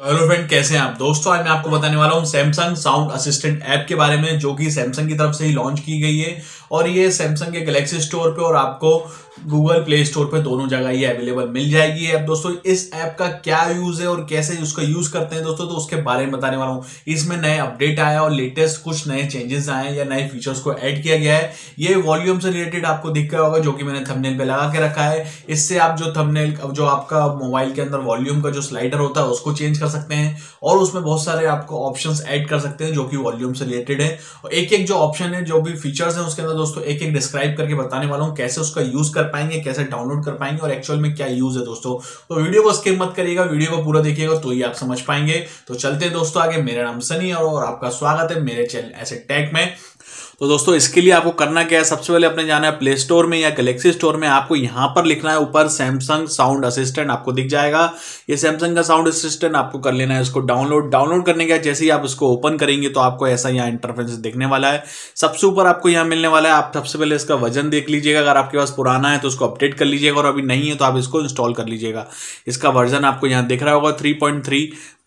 तो hello friend कैसे हैं आप दोस्तों आज मैं आपको बताने वाला हूं सैमसंग साउंड असिस्टेंट ऐप के बारे में जो कि सैमसंग की तरफ से ही लॉन्च की गई है और ये सैमसंग के गैलेक्सी स्टोर पे और आपको गूगल प्ले स्टोर पे दोनों जगह ये अवेलेबल मिल जाएगी ऐप दोस्तों इस ऐप का क्या यूज है और कैसे उसका यूज करते हैं दोस्तों तो उसके बारे में बताने वाला हूँ इसमें नए अपडेट आया और लेटेस्ट कुछ नए चेंजेस आए हैं या नए फीचर्स को ऐड किया गया है ये वॉल्यूम से रिलेटेड आपको दिख गया होगा जो कि मैंने थंबनेल पे लगा के रखा है इससे आप जो थंबनेल जो आपका मोबाइल के अंदर वॉल्यूम का जो स्लाइडर होता है उसको चेंज कर सकते हैं और उसमें बहुत सारे आपको ऑप्शन ऐड कर सकते हैं जो कि वॉल्यूम से रिलेटेड है और एक एक जो ऑप्शन है जो भी फीचर्स हैं उसके अंदर दोस्तों एक एक डिस्क्राइब करके बताने वाला हूँ कैसे उसका यूज कर पाएंगे कैसे डाउनलोड कर पाएंगे और एक्चुअल में क्या यूज है दोस्तों तो वीडियो को स्किप मत करिएगा वीडियो को पूरा देखिएगा तो ही आप समझ पाएंगे तो चलते हैं दोस्तों आगे मेरा नाम सनी और आपका स्वागत है मेरे चैनल ऐसे टैग में तो दोस्तों इसके लिए आपको करना क्या है सबसे पहले अपने जाना है प्ले स्टोर में या गलेक्सी स्टोर में आपको यहां पर लिखना है ऊपर सैमसंग साउंड असिस्टेंट आपको दिख जाएगा ये सैमसंग का साउंड असिस्टेंट आपको कर लेना है इसको डाउनलोड डाउनलोड करने के जैसे ही आप इसको ओपन करेंगे तो आपको ऐसा यहाँ इंटरफेंस देखने वाला है सबसे ऊपर आपको यहाँ मिलने वाला है आप सबसे पहले इसका वजन देख लीजिएगा अगर आपके पास पुराना है तो उसको अपडेट कर लीजिएगा और अभी नहीं है तो आप इसको इंस्टॉल कर लीजिएगा इसका वर्जन आपको यहाँ दिख रहा होगा three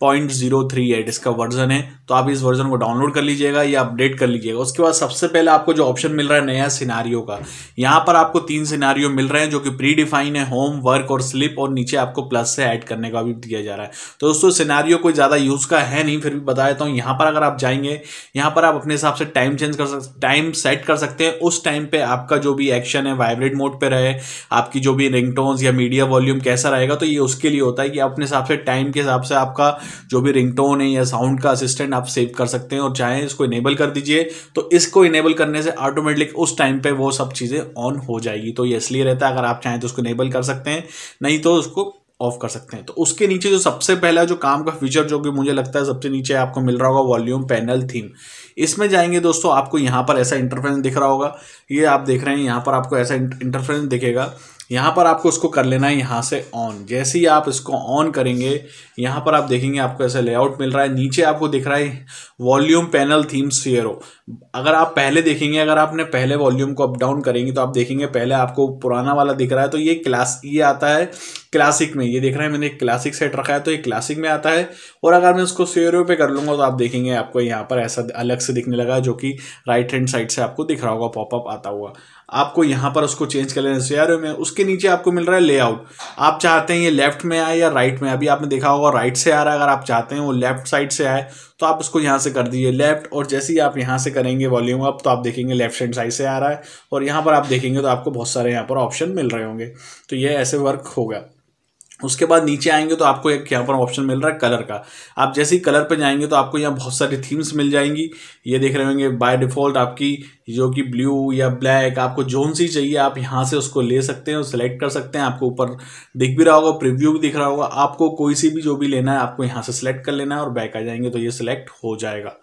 point zero three eight इसका वर्जन है तो आप इस वर्जन को डाउनलोड कर लीजिएगा या अपडेट कर लीजिएगा उसके बाद सबसे पहले आपको जो ऑप्शन मिल रहा है नया सिनारियो का यहाँ पर आपको तीन सिनारियो मिल रहे हैं जो कि प्री डिफाइन है होम वर्क और स्लिप और नीचे आपको प्लस से ऐड करने का भी दिया जा रहा है तो दोस्तों सिनारियो कोई ज़्यादा यूज़ का है नहीं फिर भी बता देता हूँ यहाँ पर अगर आप जाएंगे यहाँ पर आप अपने हिसाब से टाइम चेंज कर सकते टाइम सेट कर सकते हैं उस टाइम पर आपका जो भी एक्शन है वाइब्रेट मोड पर रहे आपकी जो भी रिंगटोन्स या मीडिया वॉल्यूम कैसा रहेगा तो ये उसके लिए होता है कि आप अपने हिसाब से टाइम के हिसाब से आपका जो भी रिंगटोन है या साउंड का असिस्टेंट आप सेव कर सकते हैं और चाहे इसको इनेबल कर दीजिए तो इसको इनेबल करने से ऑटोमेटिक उस टाइम पे वो सब चीज़ें ऑन हो जाएगी तो ये इसलिए रहता है अगर आप चाहें तो उसको इनेबल कर सकते हैं नहीं तो उसको ऑफ कर सकते हैं तो उसके नीचे जो सबसे पहला जो काम का फीचर जो कि मुझे लगता है सबसे नीचे आपको मिल रहा होगा वॉल्यूम पैनल थीम इसमें जाएंगे दोस्तों आपको यहां पर ऐसा इंटरफेरेंस दिख रहा होगा ये आप देख रहे हैं यहां पर आपको ऐसा इंटरफेरेंस दिखेगा यहाँ पर आपको इसको कर लेना है यहाँ से ऑन जैसे ही आप इसको ऑन करेंगे यहाँ पर आप देखेंगे आपको ऐसा लेआउट मिल रहा है नीचे आपको दिख रहा है वॉल्यूम पैनल थीम सीरो अगर आप पहले देखेंगे अगर आपने पहले वॉल्यूम को अप डाउन करेंगे तो आप देखेंगे पहले आपको पुराना वाला दिख रहा है तो ये क्लास ये आता है क्लासिक में ये देख रहा है मैंने एक क्लासिक सेट रखा है तो ये क्लासिक में आता है और अगर मैं उसको सीरो पे कर लूँगा तो आप देखेंगे आपको यहाँ पर ऐसा अलग से दिखने लगा जो कि राइट हैंड साइड से आपको दिख रहा होगा पॉपअप आता हुआ आपको यहाँ पर उसको चेंज कर लेना सीआरओ में उस उसके नीचे आपको मिल रहा है लेआउट आप चाहते हैं ये लेफ्ट में आए या राइट में अभी आपने देखा होगा राइट से आ रहा है अगर आप चाहते हैं वो लेफ्ट साइड से आए तो आप उसको यहाँ से कर दीजिए लेफ्ट और जैसे ही आप यहाँ से करेंगे वॉल्यूम अप तो आप देखेंगे लेफ्ट हैंड साइड से आ रहा है और यहाँ पर आप देखेंगे तो आपको बहुत सारे यहाँ पर ऑप्शन मिल रहे होंगे तो ये ऐसे वर्क होगा उसके बाद नीचे आएंगे तो आपको एक यहाँ पर ऑप्शन मिल रहा है कलर का आप जैसे ही कलर पे जाएंगे तो आपको यहाँ बहुत सारी थीम्स मिल जाएंगी ये देख रहे होंगे बाय डिफ़ॉल्ट आपकी जो कि ब्लू या ब्लैक आपको जोन सी चाहिए आप यहाँ से उसको ले सकते हैं और सिलेक्ट कर सकते हैं आपको ऊपर दिख भी रहा होगा प्रिव्यू भी दिख रहा होगा आपको कोई सी भी जो भी लेना है आपको यहाँ से सिलेक्ट कर लेना है और बैक आ जाएंगे तो ये सिलेक्ट हो जाएगा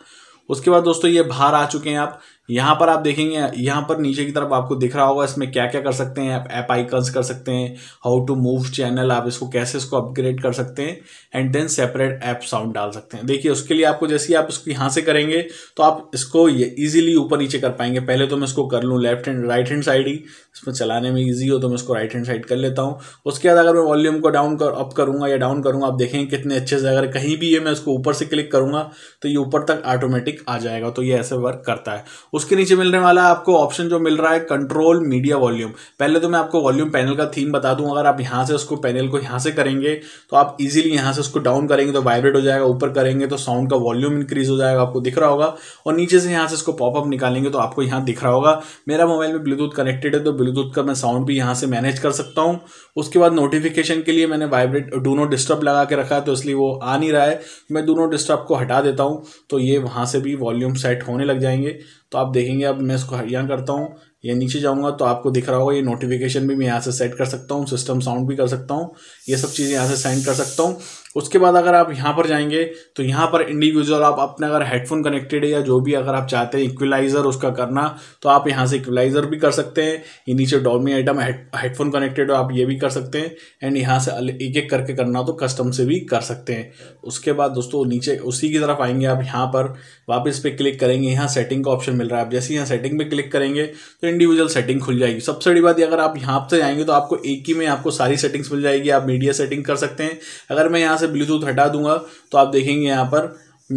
उसके बाद दोस्तों ये बाहर आ चुके हैं आप यहाँ पर आप देखेंगे यहाँ पर नीचे की तरफ आपको दिख रहा होगा इसमें क्या क्या कर सकते हैं ऐप आइकन्स कर सकते हैं हाउ टू मूव चैनल आप इसको कैसे इसको अपग्रेड कर सकते हैं and then separate app sound डाल सकते हैं देखिए उसके लिए आपको जैसे ही आप इसको यहाँ से करेंगे तो आप इसको ईजिली ऊपर नीचे कर पाएंगे पहले तो मैं इसको कर लूँ left hand right hand side ही इसमें चलाने में ईजी हो तो मैं इसको राइट हैंड साइड कर लेता हूँ उसके बाद अगर मैं वॉल्यूम को डाउन कर अप करूँगा या डाउन करूँगा आप देखेंगे कितने अच्छे से अगर कहीं भी ये मैं इसको ऊपर से क्लिक करूँगा तो ये ऊपर तक ऑटोमेटिक आ जाएगा तो ये ऐसे वर्क करता है उसके नीचे मिलने वाला आपको ऑप्शन जो मिल रहा है कंट्रोल मीडिया वॉल्यूम पहले तो मैं आपको वॉल्यूम पैनल का थीम बता दूं अगर आप यहाँ से उसको पैनल को यहाँ से करेंगे तो आप इजीली यहाँ से उसको डाउन करेंगे तो वाइब्रेट हो जाएगा ऊपर करेंगे तो साउंड का वॉल्यूम इंक्रीज हो जाएगा आपको दिख रहा होगा और नीचे से यहाँ से उसको पॉपअप निकालेंगे तो आपको यहाँ दिख रहा होगा मेरा मोबाइल में ब्लूटूथ कनेक्टेड है तो ब्लूटूथ का मैं साउंड भी यहाँ से मैनेज कर सकता हूँ उसके बाद नोटिफिकेशन के लिए मैंने वाइब्रेट डू डिस्टर्ब लगा के रखा है तो इसलिए वो आ नहीं रहा है मैं डू डिस्टर्ब को हटा देता हूँ तो ये वहाँ से भी वॉल्यूम सेट होने लग जाएंगे तो आप देखेंगे अब मैं इसको हरियाणा करता हूँ ये नीचे जाऊंगा तो आपको दिख रहा होगा ये नोटिफिकेशन भी मैं यहाँ से सेट कर सकता हूँ सिस्टम साउंड भी कर सकता हूँ ये सब चीज़ें यहाँ से सेंड कर सकता हूँ उसके बाद अगर आप यहाँ पर जाएंगे तो यहाँ पर इंडिविजुअल आप अपने अगर हेडफोन कनेक्टेड है या जो भी अगर आप चाहते हैं इक्वलाइज़र उसका करना तो आप यहाँ से इक्वलाइज़र भी कर सकते हैं ये नीचे डॉमी आइटम हेडफोन कनेक्टेड हो आप ये भी कर सकते हैं एंड यहाँ से एक एक करके करना तो कस्टम से भी कर सकते हैं उसके बाद दोस्तों नीचे उसी की तरफ आएंगे आप यहाँ पर वापस पे क्लिक करेंगे यहाँ सेटिंग का ऑप्शन मिल रहा है आप जैसे यहाँ सेटिंग पर क्लिक करेंगे तो इंडिविजुअल सेटिंग खुल जाएगी सबसे बड़ी बात अगर आप यहाँ से जाएंगे तो आपको एक ही में आपको सारी सेटिंग्स मिल जाएगी आप मीडिया सेटिंग कर सकते हैं अगर मैं यहाँ से ब्लूटूथ हटा दूंगा तो आप देखेंगे यहाँ पर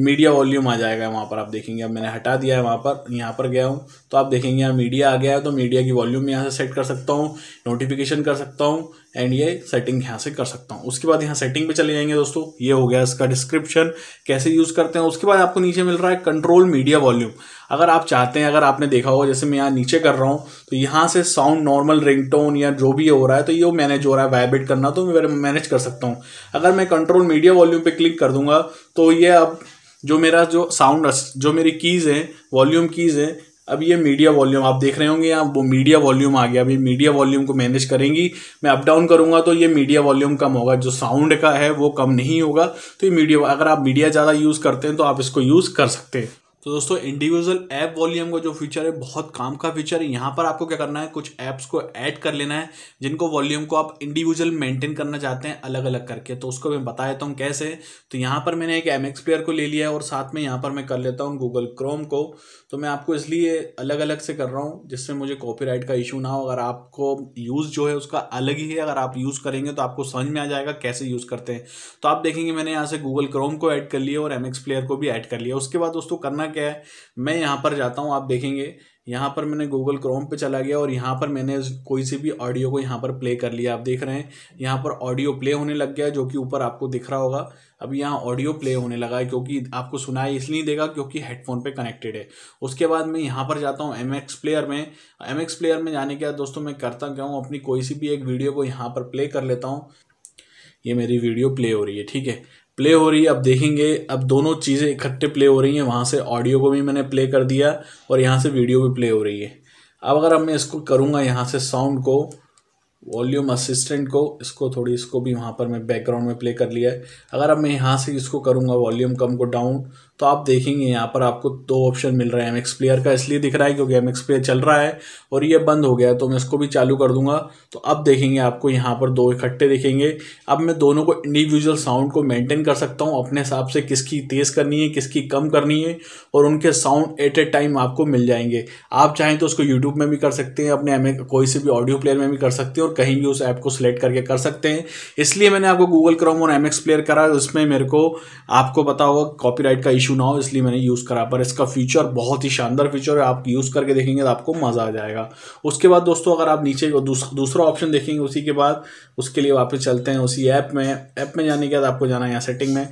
मीडिया वॉल्यूम आ जाएगा वहाँ पर आप देखेंगे अब मैंने हटा दिया है वहाँ पर यहाँ पर गया हूँ तो आप देखेंगे यहाँ मीडिया आ गया है तो मीडिया की वॉल्यूम यहाँ से सेट कर सकता हूँ नोटिफिकेशन कर सकता हूँ एंड ये सेटिंग यहाँ से कर सकता हूँ उसके बाद यहाँ सेटिंग पे चले जाएंगे दोस्तों ये हो गया इसका डिस्क्रिप्शन कैसे यूज़ करते हैं उसके बाद आपको नीचे मिल रहा है कंट्रोल मीडिया वॉल्यूम अगर आप चाहते हैं अगर आपने देखा होगा जैसे मैं यहाँ नीचे कर रहा हूँ तो यहाँ से साउंड नॉर्मल रिंगटोन या जो भी हो रहा है तो ये मैनेज हो रहा है वाइब्रेट करना तो मैं मैनेज कर सकता हूँ अगर मैं कंट्रोल मीडिया वॉल्यूम पर क्लिक कर दूंगा तो ये अब जो मेरा जो साउंड जो मेरी कीज़ हैं वॉल्यूम कीज़ हैं अब ये मीडिया वॉल्यूम आप देख रहे होंगे यहाँ वो मीडिया वॉल्यूम आ गया अभी मीडिया वॉल्यूम को मैनेज करेंगी मैं अप डाउन करूँगा तो ये मीडिया वॉल्यूम कम होगा जो साउंड का है वो कम नहीं होगा तो ये मीडिया अगर आप मीडिया ज़्यादा यूज़ करते हैं तो आप इसको यूज़ कर सकते हैं तो दोस्तों इंडिविजुअल ऐप वॉल्यूम का जो फीचर है बहुत काम का फीचर है यहाँ पर आपको क्या करना है कुछ ऐप्स को ऐड कर लेना है जिनको वॉल्यूम को आप इंडिविजुअल मेंटेन करना चाहते हैं अलग अलग करके तो उसको मैं बता देता हूँ कैसे तो यहाँ पर मैंने एक एम प्लेयर को ले लिया और साथ में यहाँ पर मैं कर लेता हूँ गूगल क्रोम को तो मैं आपको इसलिए अलग अलग से कर रहा हूँ जिससे मुझे कॉपी का इशू ना हो अगर आपको यूज़ जो है उसका अलग ही है अगर आप यूज़ करेंगे तो आपको समझ में आ जाएगा कैसे यूज़ करते हैं तो आप देखेंगे मैंने यहाँ से गूगल क्रोम को ऐड कर लिया और एम प्लेयर को भी ऐड कर लिया उसके बाद दोस्तों करना क्या है मैं यहाँ पर जाता हूँ आप देखेंगे यहाँ पर मैंने गूगल क्रोम पे चला गया और यहाँ पर मैंने कोई सी भी ऑडियो को यहाँ पर प्ले कर लिया आप देख रहे हैं यहाँ पर ऑडियो प्ले होने लग गया जो कि ऊपर आपको दिख रहा होगा अब यहाँ ऑडियो प्ले होने लगा है क्योंकि आपको सुनाई इसलिए देगा क्योंकि हेडफोन पे कनेक्टेड है उसके बाद मैं यहाँ पर जाता हूँ एम प्लेयर में एम प्लेयर में जाने के बाद दोस्तों मैं करता क्या हूँ अपनी कोई सी भी एक वीडियो को यहाँ पर प्ले कर लेता हूँ ये मेरी वीडियो प्ले हो रही है ठीक है प्ले हो रही है अब देखेंगे अब दोनों चीज़ें इकट्ठे प्ले हो रही हैं वहाँ से ऑडियो को भी मैंने प्ले कर दिया और यहाँ से वीडियो भी प्ले हो रही है अब अगर अब मैं इसको करूँगा यहाँ से साउंड को वॉल्यूम असिस्टेंट को इसको थोड़ी इसको भी वहाँ पर मैं बैकग्राउंड में प्ले कर लिया है अगर अब मैं यहाँ से इसको करूँगा वॉल्यूम कम को डाउन तो आप देखेंगे यहाँ पर आपको दो ऑप्शन मिल रहा है एम एक्स प्लेयर का इसलिए दिख रहा है क्योंकि एम एक्स प्लेयर चल रहा है और ये बंद हो गया है तो मैं इसको भी चालू कर दूंगा तो अब देखेंगे आपको यहाँ पर दो इकट्ठे दिखेंगे अब मैं दोनों को इंडिविजुअल साउंड को मेंटेन कर सकता हूँ अपने हिसाब से किसकी तेज़ करनी है किसकी कम करनी है और उनके साउंड एट ए टाइम आपको मिल जाएंगे आप चाहें तो उसको यूट्यूब में भी कर सकते हैं अपने एम कोई से भी ऑडियो प्लेयर में भी कर सकते हैं और कहीं भी उस ऐप को सिलेक्ट करके कर सकते हैं इसलिए मैंने आपको गूगल क्रोम और एम प्लेयर करा उसमें मेरे को आपको पता होगा कॉपीराइट का इशू ना हो इसलिए मैंने यूज़ करा पर इसका फीचर बहुत ही शानदार फीचर है आप यूज़ करके देखेंगे तो आपको मज़ा आ जाएगा उसके बाद दोस्तों अगर आप नीचे दूसरा ऑप्शन देखेंगे उसी के बाद उसके लिए वापस चलते हैं उसी ऐप में ऐप में जाने के बाद आपको जाना है यहाँ सेटिंग में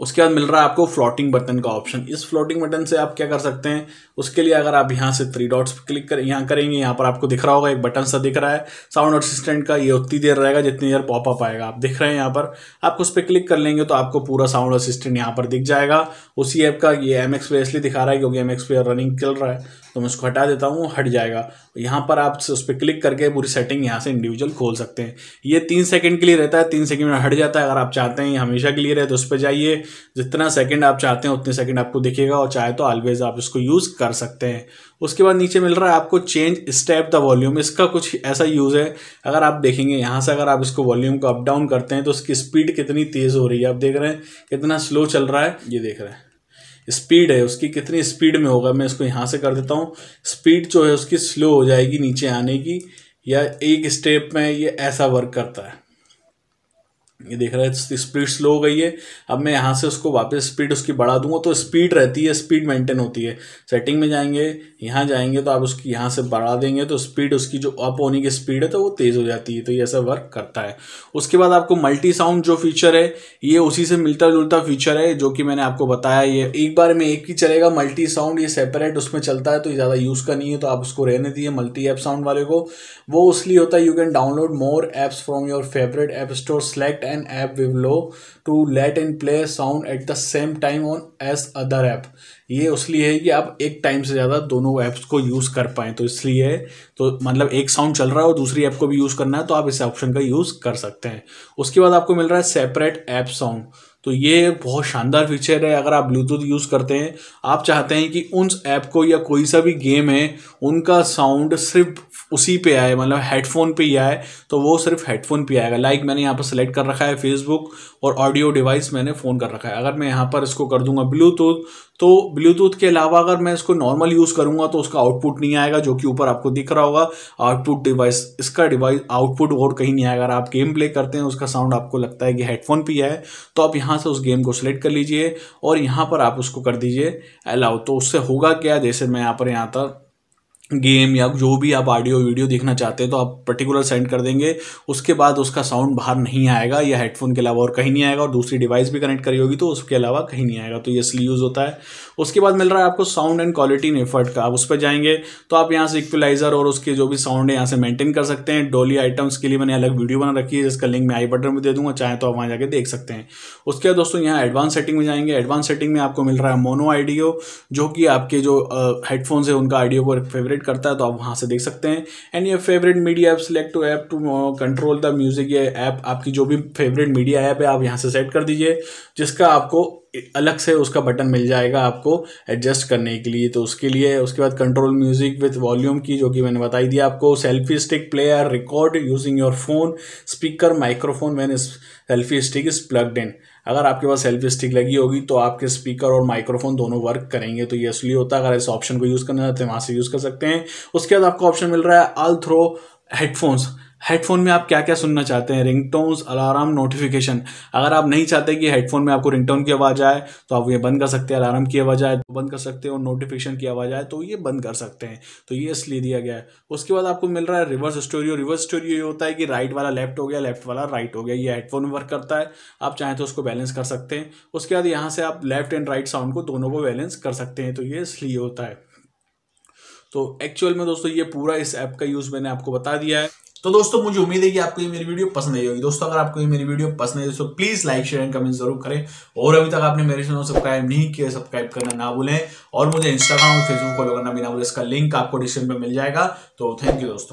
उसके बाद मिल रहा है आपको फ्लोटिंग बटन का ऑप्शन इस फ्लोटिंग बटन से आप क्या कर सकते हैं उसके लिए अगर आप यहाँ से थ्री डॉट्स क्लिक कर यहाँ करेंगे यहाँ पर आपको दिख रहा होगा एक बटन सा दिख रहा है साउंड असिस्टेंट का ये उतनी देर रहेगा जितनी देर पॉपअप आएगा आप दिख रहे हैं यहाँ पर आप उस पर क्लिक कर लेंगे तो आपको पूरा साउंड असिस्टेंट यहाँ पर दिख जाएगा उसी ऐप का ये एम एक्स इसलिए दिखा रहा है क्योंकि एम एक्स रनिंग चल रहा है तो मैं उसको हटा देता हूँ वो हट जाएगा यहाँ पर आप उस पर क्लिक करके पूरी सेटिंग यहाँ से इंडिविजुअल खोल सकते हैं ये तीन सेकंड के लिए रहता है तीन सेकंड में हट जाता है अगर आप चाहते हैं हमेशा के लिए रहे तो उस पर जाइए जितना सेकंड आप चाहते हैं उतने सेकंड आपको दिखेगा और चाहे तो ऑलवेज आप इसको यूज़ कर सकते हैं उसके बाद नीचे मिल रहा है आपको चेंज स्टेप द वॉल्यूम इसका कुछ ऐसा यूज़ है अगर आप देखेंगे यहाँ से अगर आप इसको वॉल्यूम को अप डाउन करते हैं तो उसकी स्पीड कितनी तेज़ हो रही है आप देख रहे हैं कितना स्लो चल रहा है ये देख रहे हैं स्पीड है उसकी कितनी स्पीड में होगा मैं इसको यहाँ से कर देता हूँ स्पीड जो है उसकी स्लो हो जाएगी नीचे आने की या एक स्टेप में ये ऐसा वर्क करता है ये देख रहा है स्पीड स्लो हो गई है अब मैं यहाँ से उसको वापस स्पीड उसकी बढ़ा दूंगा तो स्पीड रहती है स्पीड मेंटेन होती है सेटिंग में जाएंगे यहाँ जाएंगे तो आप उसकी यहाँ से बढ़ा देंगे तो स्पीड उसकी जो अप होने की स्पीड है तो वो तेज़ हो जाती है तो ये ऐसा वर्क करता है उसके बाद आपको मल्टी साउंड जो फीचर है ये उसी से मिलता जुलता फीचर है जो कि मैंने आपको बताया ये एक बार में एक ही चलेगा मल्टी साउंड ये सेपरेट उसमें चलता है तो ज़्यादा यूज़ का नहीं है तो आप उसको रहने दिए मल्टी ऐप साउंड वाले को वो उसलिए होता है you can download more apps from your favourite app store select an app Vivlo to let in play sound at the same time on as other app ये उसलिए है कि आप एक टाइम से ज़्यादा दोनों ऐप्स को यूज़ कर पाएँ तो इसलिए तो मतलब एक साउंड चल रहा है और दूसरी ऐप को भी यूज़ करना है तो आप इस ऑप्शन का यूज़ कर सकते हैं उसके बाद आपको मिल रहा है सेपरेट ऐप साउंड तो ये बहुत शानदार फीचर है अगर आप ब्लूटूथ यूज़ करते हैं आप चाहते हैं कि उन ऐप को या कोई सा भी गेम है उनका साउंड सिर्फ उसी पे आए मतलब हेडफोन पे ही आए तो वो सिर्फ हेडफोन पे आएगा लाइक मैंने यहाँ पर सेलेक्ट कर रखा है फेसबुक और ऑडियो डिवाइस मैंने फ़ोन कर रखा है अगर मैं यहाँ पर इसको कर दूंगा ब्लूटूथ तो ब्लूटूथ के अलावा अगर मैं इसको नॉर्मल यूज़ करूँगा तो उसका आउटपुट नहीं आएगा जो कि ऊपर आपको दिख रहा होगा आउटपुट डिवाइस इसका डिवाइस आउटपुट और कहीं नहीं आएगा अगर आप गेम प्ले करते हैं उसका साउंड आपको लगता है कि हेडफोन पे है तो आप यहाँ से उस गेम को सिलेक्ट कर लीजिए और यहाँ पर आप उसको कर दीजिए अलाउ तो उससे होगा क्या जैसे मैं यहाँ पर यहाँ तक गेम या जो भी आप ऑडियो वीडियो देखना चाहते हैं तो आप पर्टिकुलर सेंड कर देंगे उसके बाद उसका साउंड बाहर नहीं आएगा या हेडफोन के अलावा और कहीं नहीं आएगा और दूसरी डिवाइस भी कनेक्ट करी होगी तो उसके अलावा कहीं नहीं आएगा तो ये इसलिए यूज़ होता है उसके बाद मिल रहा है आपको sound and quality in effort का आप उस पर जाएंगे तो आप यहाँ से इक्वलाइजर और उसके जो भी साउंड है यहाँ से मेंटेन कर सकते हैं डोली आइटम्स के लिए मैंने अलग वीडियो बना रखी है जिसका लिंक मैं आई बटन में दे दूँगा चाहे तो आप वहाँ जाकर देख सकते हैं उसके बाद दोस्तों यहाँ एडवांस सेटिंग में जाएंगे एडवांस सेटिंग में आपको मिल रहा है मोनो आइडियो जो कि आपके जो हेडफोन्स है उनका आइडियो को फेवरेट फेवरेट करता है तो आप वहाँ से देख सकते हैं एंड ये favourite media app select to app to control the music ये ऐप आपकी जो भी फेवरेट मीडिया ऐप है आप यहाँ से सेट कर दीजिए जिसका आपको अलग से उसका बटन मिल जाएगा आपको एडजस्ट करने के लिए तो उसके लिए उसके बाद कंट्रोल म्यूजिक विथ वॉल्यूम की जो कि मैंने बताई दिया आपको selfie stick player record using your phone speaker microphone मैंने selfie stick is plugged in अगर आपके पास सेल्फ स्टिक लगी होगी तो आपके स्पीकर और माइक्रोफोन दोनों वर्क करेंगे तो ये असली होता है अगर इस ऑप्शन को यूज़ करना चाहते हैं वहाँ से यूज़ कर सकते हैं उसके बाद आपको ऑप्शन मिल रहा है आल थ्रो हेडफोन्स हेडफोन में आप क्या क्या सुनना चाहते हैं रिंगटोन्स अलार्म नोटिफिकेशन अगर आप नहीं चाहते कि हेडफोन में आपको रिंगटोन की आवाज़ आए तो आप ये बंद कर सकते हैं अलार्म की आवाज़ आए तो बंद कर सकते हैं और नोटिफिकेशन की आवाज़ आए तो ये बंद कर सकते हैं तो ये इसलिए दिया गया है उसके बाद आपको मिल रहा है रिवर्स स्टोरी रिवर्स स्टोरी ये होता है कि राइट वाला लेफ्ट हो गया लेफ्ट वाला राइट हो गया ये हेडफोन में वर्क करता है आप चाहें तो उसको बैलेंस कर सकते हैं उसके बाद यहाँ से आप लेफ्ट एंड राइट साउंड को दोनों को बैलेंस कर सकते हैं तो ये इसलिए होता है तो एक्चुअल में दोस्तों ये पूरा इस ऐप का यूज़ मैंने आपको बता दिया है तो दोस्तों मुझे उम्मीद है कि आपको ये मेरी वीडियो पसंद आई होगी दोस्तों अगर आपको ये मेरी वीडियो पसंद है दोस्तों please like share and comment जरूर करें और अभी तक आपने मेरे चैनल सब्सक्राइब नहीं किया सब्सक्राइब करना ना भूलें और मुझे इंस्टाग्राम और फेसबुक फॉलो करना भी ना भूलें इसका लिंक आपको डिस्क्रिप्शन में मिल जाएगा तो थैंक यू दोस्तों